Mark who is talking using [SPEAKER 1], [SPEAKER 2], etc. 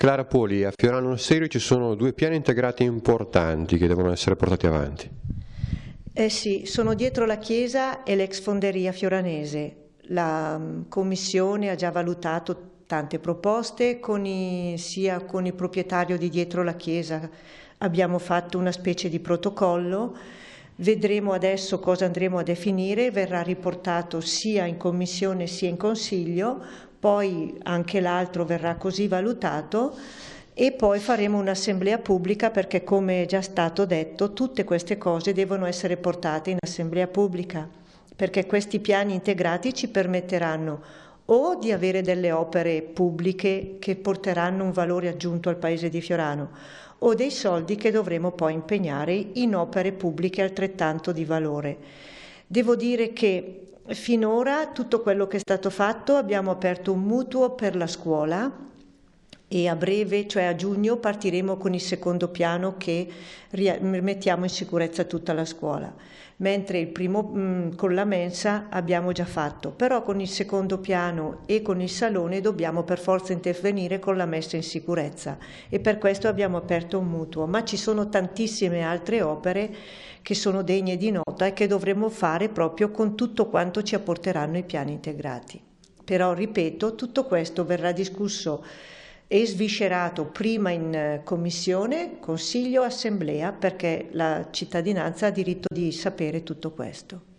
[SPEAKER 1] Clara Poli, a Fiorano Serio ci sono due piani integrati importanti che devono essere portati avanti. Eh sì, sono dietro la chiesa e l'ex fonderia fioranese. La mm, commissione ha già valutato tante proposte con i, sia con il proprietario di dietro la chiesa abbiamo fatto una specie di protocollo vedremo adesso cosa andremo a definire verrà riportato sia in commissione sia in consiglio poi anche l'altro verrà così valutato e poi faremo un'assemblea pubblica perché come è già stato detto tutte queste cose devono essere portate in assemblea pubblica perché questi piani integrati ci permetteranno o di avere delle opere pubbliche che porteranno un valore aggiunto al paese di Fiorano o dei soldi che dovremo poi impegnare in opere pubbliche altrettanto di valore. Devo dire che finora tutto quello che è stato fatto abbiamo aperto un mutuo per la scuola e a breve, cioè a giugno, partiremo con il secondo piano che mettiamo in sicurezza tutta la scuola, mentre il primo mh, mm, con la mensa abbiamo già fatto, però con il secondo piano e con il salone dobbiamo per forza intervenire con la messa in sicurezza e per questo abbiamo aperto un mutuo, ma ci sono tantissime altre opere che sono degne di nota e che dovremo fare proprio con tutto quanto ci apporteranno i piani integrati. Però, ripeto, tutto questo verrà discusso e sviscerato prima in eh, commissione, consiglio, assemblea, perché la cittadinanza ha diritto di sapere tutto questo.